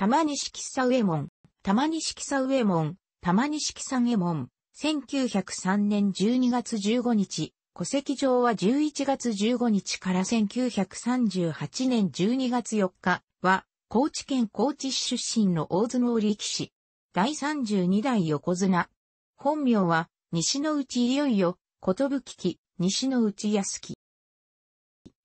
玉西喫右上門、玉西喫右上門、玉西喫右衛門、1903年12月15日、戸籍上は11月15日から1938年12月4日は、高知県高知市出身の大相撲力士。第32代横綱。本名は、西の内いよいよ、ことぶきき、西の内安樹。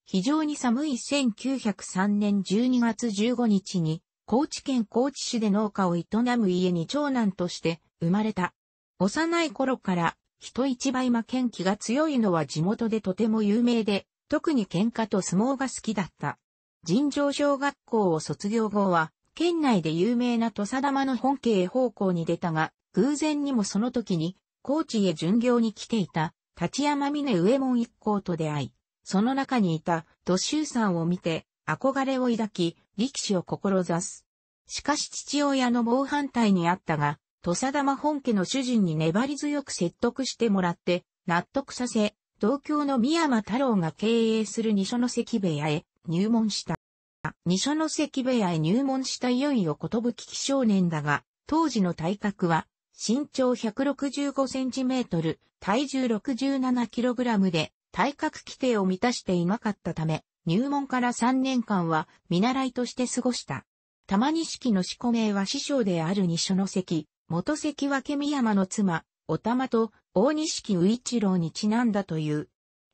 非常に寒い1903年12月15日に、高知県高知市で農家を営む家に長男として生まれた。幼い頃から人一倍魔剣気が強いのは地元でとても有名で、特に喧嘩と相撲が好きだった。尋常小学校を卒業後は、県内で有名な土佐玉の本家へ方向に出たが、偶然にもその時に、高知へ巡業に来ていた、立山峰上門一行と出会い、その中にいた、土州さんを見て、憧れを抱き、力士を志す。しかし父親の猛反対にあったが、土佐玉本家の主人に粘り強く説得してもらって、納得させ、同郷の宮間太郎が経営する二所の関部屋へ入門した。二所の関部屋へ入門したいよいよことぶきき少年だが、当時の体格は、身長165センチメートル、体重67キログラムで、体格規定を満たしていなかったため、入門から3年間は見習いとして過ごした。玉錦の四股名は師匠である二所の関、元関脇宮山の妻、お玉と大錦宇一郎にちなんだという。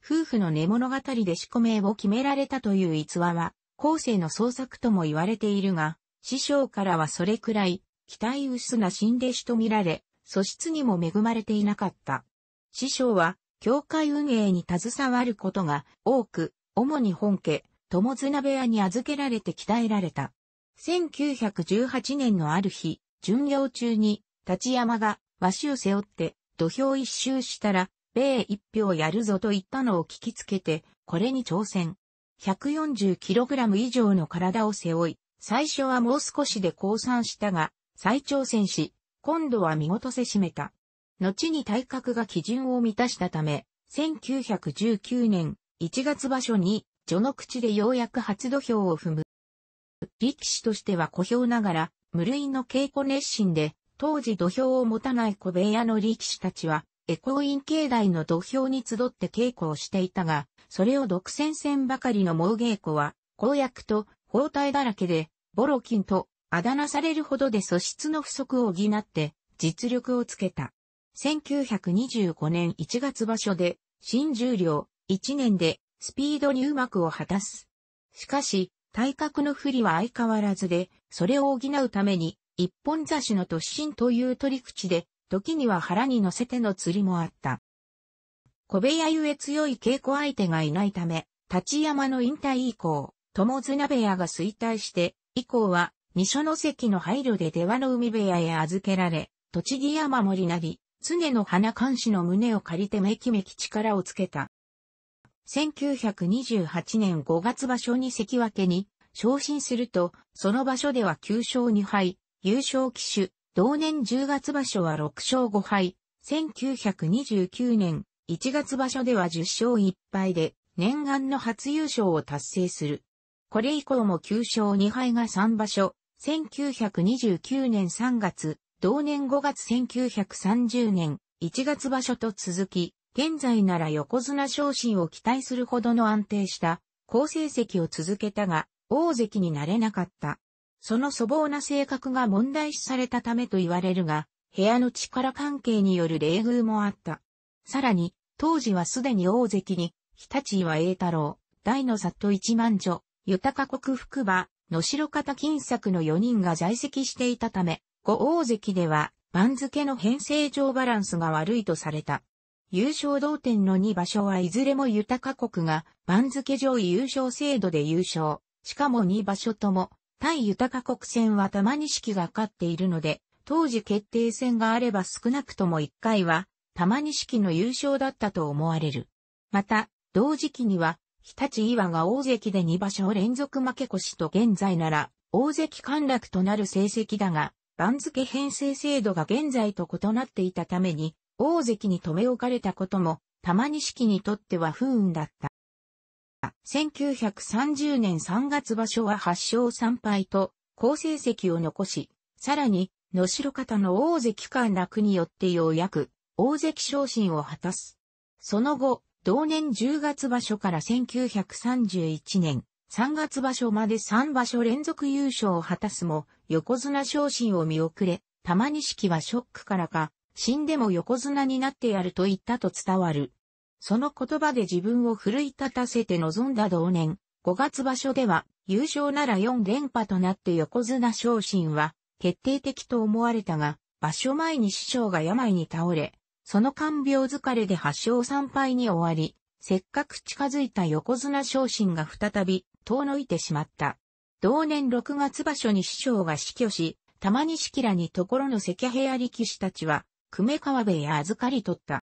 夫婦の寝物語で四股名を決められたという逸話は、後世の創作とも言われているが、師匠からはそれくらい、期待薄な新弟子と見られ、素質にも恵まれていなかった。師匠は、教会運営に携わることが多く、主に本家、友綱部屋に預けられて鍛えられた。1918年のある日、巡業中に、立山が、和紙を背負って、土俵一周したら、米一票やるぞと言ったのを聞きつけて、これに挑戦。140kg 以上の体を背負い、最初はもう少しで降参したが、再挑戦し、今度は見事せしめた。後に体格が基準を満たしたため、1919年、1月場所に、序の口でようやく初土俵を踏む。力士としては小兵ながら、無類の稽古熱心で、当時土俵を持たない小部屋の力士たちは、エコイン境内の土俵に集って稽古をしていたが、それを独占戦ばかりの猛稽古は、公約と包帯だらけで、ボロキンとあだなされるほどで素質の不足を補って実力をつけた。1925年1月場所で新十両1年でスピード入幕を果たす。しかし、体格の不利は相変わらずで、それを補うために、一本差しの突進という取り口で、時には腹に乗せての釣りもあった。小部屋ゆえ強い稽古相手がいないため、立山の引退以降、友綱部屋が衰退して、以降は、二所の関の配慮で出羽の海部屋へ預けられ、栃木山守なり、常の花監視の胸を借りてめきめき力をつけた。1928年5月場所に関脇に昇進すると、その場所では9勝2敗、優勝機種、同年10月場所は6勝5敗、1929年1月場所では10勝1敗で、念願の初優勝を達成する。これ以降も9勝2敗が3場所、1929年3月、同年5月1930年1月場所と続き、現在なら横綱昇進を期待するほどの安定した好成績を続けたが、大関になれなかった。その粗暴な性格が問題視されたためと言われるが、部屋の力関係による冷遇もあった。さらに、当時はすでに大関に、日立岩栄太郎、大の里一万女、豊国福場、野城方金作の4人が在籍していたため、五大関では番付の編成上バランスが悪いとされた。優勝同点の2場所はいずれも豊か国が番付上位優勝制度で優勝。しかも2場所とも、対豊か国戦は玉錦が勝っているので、当時決定戦があれば少なくとも1回は、玉錦の優勝だったと思われる。また、同時期には、日立岩が大関で2場所連続負け越しと現在なら、大関陥落となる成績だが、番付編成制度が現在と異なっていたために、大関に留め置かれたことも、玉錦にとっては不運だった。1930年3月場所は8勝3敗と、好成績を残し、さらに、野城方の大関なくによってようやく、大関昇進を果たす。その後、同年10月場所から1931年3月場所まで3場所連続優勝を果たすも、横綱昇進を見送れ、玉錦はショックからか、死んでも横綱になってやると言ったと伝わる。その言葉で自分を奮い立たせて臨んだ同年、5月場所では優勝なら4連覇となって横綱昇進は決定的と思われたが、場所前に師匠が病に倒れ、その看病疲れで8勝3敗に終わり、せっかく近づいた横綱昇進が再び遠のいてしまった。同年6月場所に師匠が死去し、玉式らにところの関部屋力士たちは、久米川部へ預かり取った。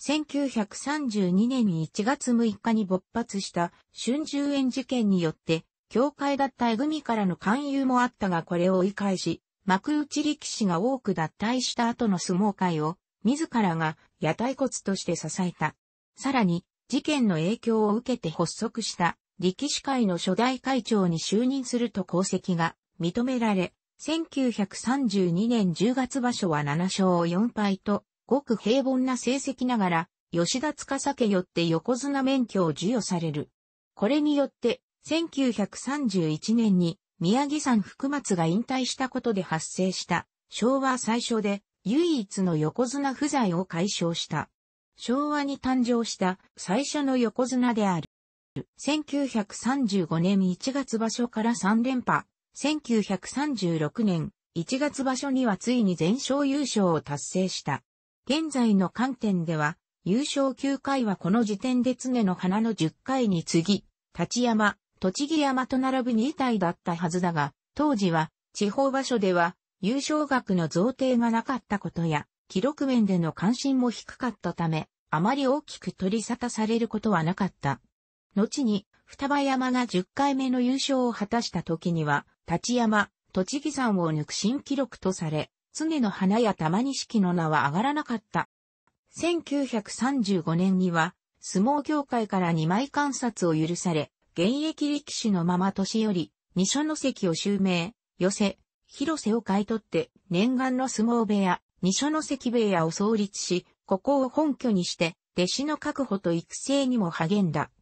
1932年1月6日に勃発した春秋園事件によって、教会脱退組からの勧誘もあったがこれを追い返し、幕内力士が多く脱退した後の相撲会を、自らが屋台骨として支えた。さらに、事件の影響を受けて発足した力士会の初代会長に就任すると功績が認められ、1932年10月場所は7勝4敗と、ごく平凡な成績ながら、吉田司家よって横綱免許を授与される。これによって、1931年に宮城山福松が引退したことで発生した昭和最初で唯一の横綱不在を解消した。昭和に誕生した最初の横綱である。1935年1月場所から3連覇、1936年1月場所にはついに全勝優勝を達成した。現在の観点では、優勝9回はこの時点で常の花の10回に次、ぎ、立山、栃木山と並ぶ2体だったはずだが、当時は地方場所では優勝額の贈呈がなかったことや、記録面での関心も低かったため、あまり大きく取り沙汰されることはなかった。後に、双葉山が10回目の優勝を果たした時には、立山、栃木山を抜く新記録とされ、常の花や玉錦の名は上がらなかった。1935年には、相撲協会から2枚観察を許され、現役力士のまま年寄り、二所の関を襲名、寄せ、広瀬を買い取って、念願の相撲部屋、二所の関部屋を創立し、ここを本拠にして、弟子の確保と育成にも励んだ。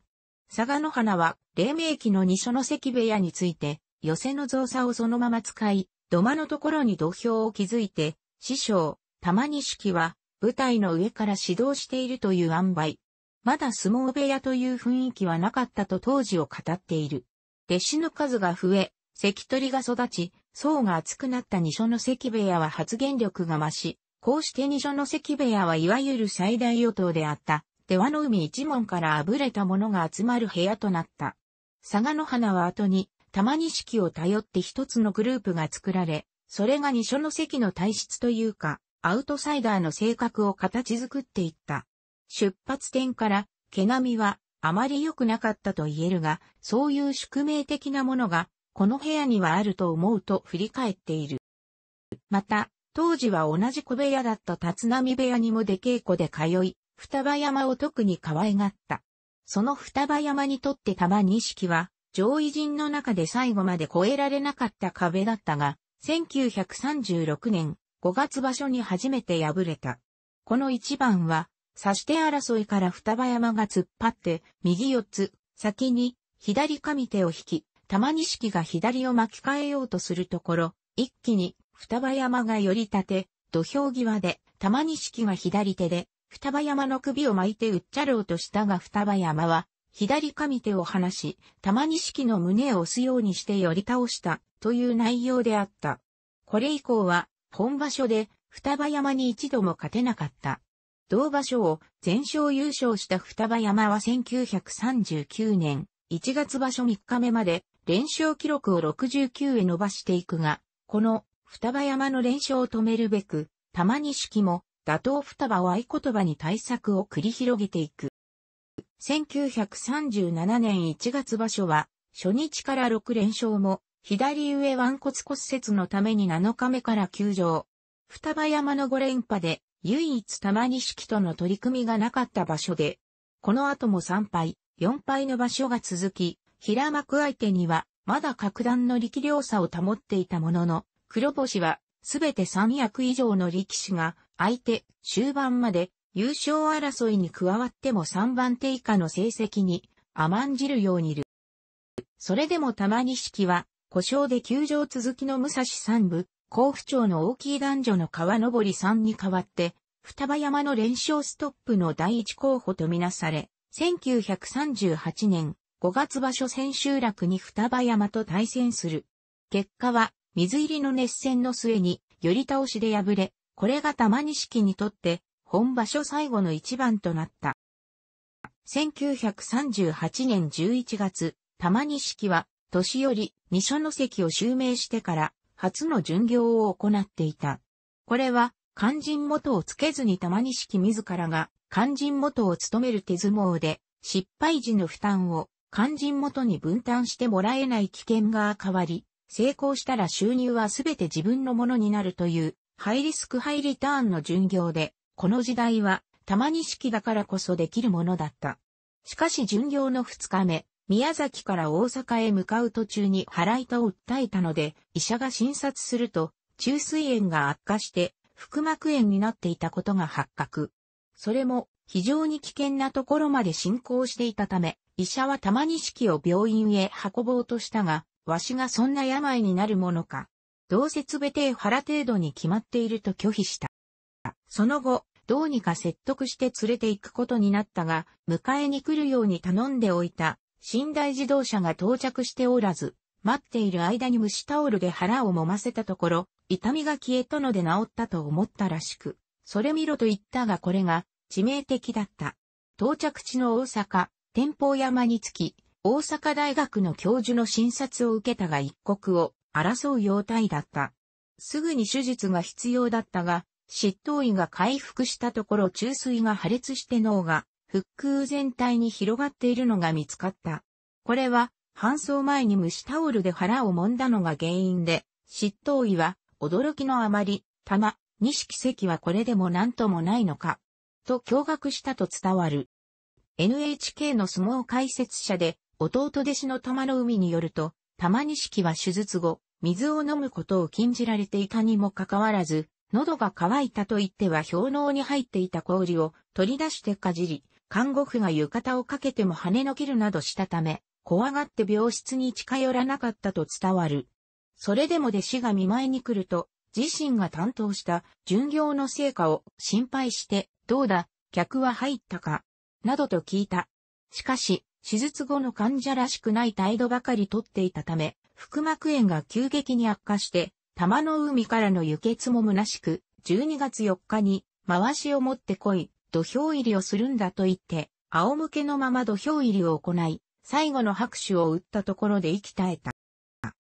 佐賀の花は、黎明期の二所の関部屋について、寄せの造作をそのまま使い、土間のところに土俵を築いて、師匠、玉式は、舞台の上から指導しているという塩梅。まだ相撲部屋という雰囲気はなかったと当時を語っている。弟子の数が増え、関取が育ち、層が厚くなった二所の関部屋は発言力が増し、こうして二所の関部屋はいわゆる最大与党であった出羽の海一門からあぶれたものが集まる部屋となった。佐賀の花は後に、玉式を頼って一つのグループが作られ、それが二所の席の体質というか、アウトサイダーの性格を形作っていった。出発点から、毛並みはあまり良くなかったと言えるが、そういう宿命的なものが、この部屋にはあると思うと振り返っている。また、当時は同じ小部屋だった立浪部屋にも出稽古で通い、双葉山を特に可愛がった。その双葉山にとって玉錦は、上位陣の中で最後まで越えられなかった壁だったが、1936年5月場所に初めて敗れた。この一番は、差して争いから双葉山が突っ張って、右四つ、先に、左上手を引き、玉錦が左を巻き替えようとするところ、一気に、双葉山が寄り立て、土俵際で、玉錦が左手で、双葉山の首を巻いてうっちゃろうとしたが双葉山は、左上手を離し、玉錦の胸を押すようにして寄り倒した、という内容であった。これ以降は、本場所で、双葉山に一度も勝てなかった。同場所を全勝優勝した双葉山は1939年1月場所3日目まで連勝記録を69へ伸ばしていくが、この双葉山の連勝を止めるべく、玉錦も打倒双葉を合言葉に対策を繰り広げていく。1937年1月場所は、初日から6連勝も、左上腕骨骨折のために7日目から休場。双葉山の5連覇で、唯一玉錦との取り組みがなかった場所で、この後も3敗、4敗の場所が続き、平幕相手には、まだ格段の力量差を保っていたものの、黒星は、すべて三役以上の力士が、相手、終盤まで優勝争いに加わっても3番手以下の成績に甘んじるようにいる。それでも玉式は、故障で休場続きの武蔵三部、甲府町の大きい男女の川登りさんに代わって、双葉山の連勝ストップの第一候補とみなされ、1938年5月場所千秋楽に双葉山と対戦する。結果は、水入りの熱戦の末に、寄り倒しで敗れ、これが玉錦にとって本場所最後の一番となった。1938年11月、玉錦は年寄り二所の席を襲名してから初の巡業を行っていた。これは肝心元をつけずに玉錦自らが肝心元を務める手相撲で失敗時の負担を肝心元に分担してもらえない危険が変わり、成功したら収入はすべて自分のものになるというハイリスクハイリターンの巡業で、この時代は、玉式だからこそできるものだった。しかし巡業の2日目、宮崎から大阪へ向かう途中に腹痛を訴えたので、医者が診察すると、中水炎が悪化して、腹膜炎になっていたことが発覚。それも、非常に危険なところまで進行していたため、医者は玉式を病院へ運ぼうとしたが、わしがそんな病になるものか、同説べてー腹程度に決まっていると拒否した。その後、どうにか説得して連れて行くことになったが、迎えに来るように頼んでおいた、寝台自動車が到着しておらず、待っている間に蒸しタオルで腹を揉ませたところ、痛みが消えたので治ったと思ったらしく、それ見ろと言ったがこれが致命的だった。到着地の大阪、天保山につき、大阪大学の教授の診察を受けたが一刻を争う様態だった。すぐに手術が必要だったが、執刀医が回復したところ注水が破裂して脳が、腹腔全体に広がっているのが見つかった。これは、搬送前に蒸しタオルで腹を揉んだのが原因で、執刀医は、驚きのあまり、玉、二色石はこれでも何ともないのか、と驚愕したと伝わる。NHK の相撲解説者で、弟弟子の玉の海によると、玉錦は手術後、水を飲むことを禁じられていたにもかかわらず、喉が渇いたと言っては氷嚢に入っていた氷を取り出してかじり、看護婦が浴衣をかけても跳ねのけるなどしたため、怖がって病室に近寄らなかったと伝わる。それでも弟子が見舞いに来ると、自身が担当した巡業の成果を心配して、どうだ、客は入ったか、などと聞いた。しかし、手術後の患者らしくない態度ばかりとっていたため、腹膜炎が急激に悪化して、玉の海からの輸血も虚しく、12月4日に、回しを持ってこい、土俵入りをするんだと言って、仰向けのまま土俵入りを行い、最後の拍手を打ったところで息絶えた。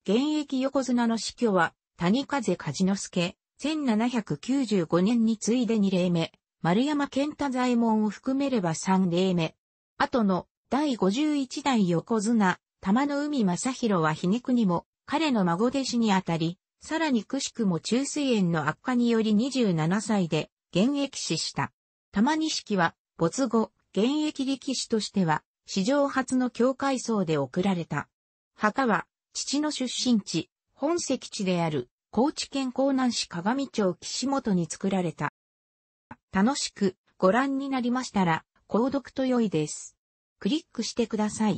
現役横綱の死去は、谷風梶之助、1795年に次いで2例目、丸山健太左衛門を含めれば3例目。後の第51代横綱、玉の海正宏は皮肉にも、彼の孫弟子にあたり、さらにくしくも中水炎の悪化により27歳で、現役死した。玉錦は、没後、現役力士としては、史上初の境界層で送られた。墓は、父の出身地、本籍地である、高知県江南市鏡町岸本に作られた。楽しくご覧になりましたら、購読と良いです。クリックしてください。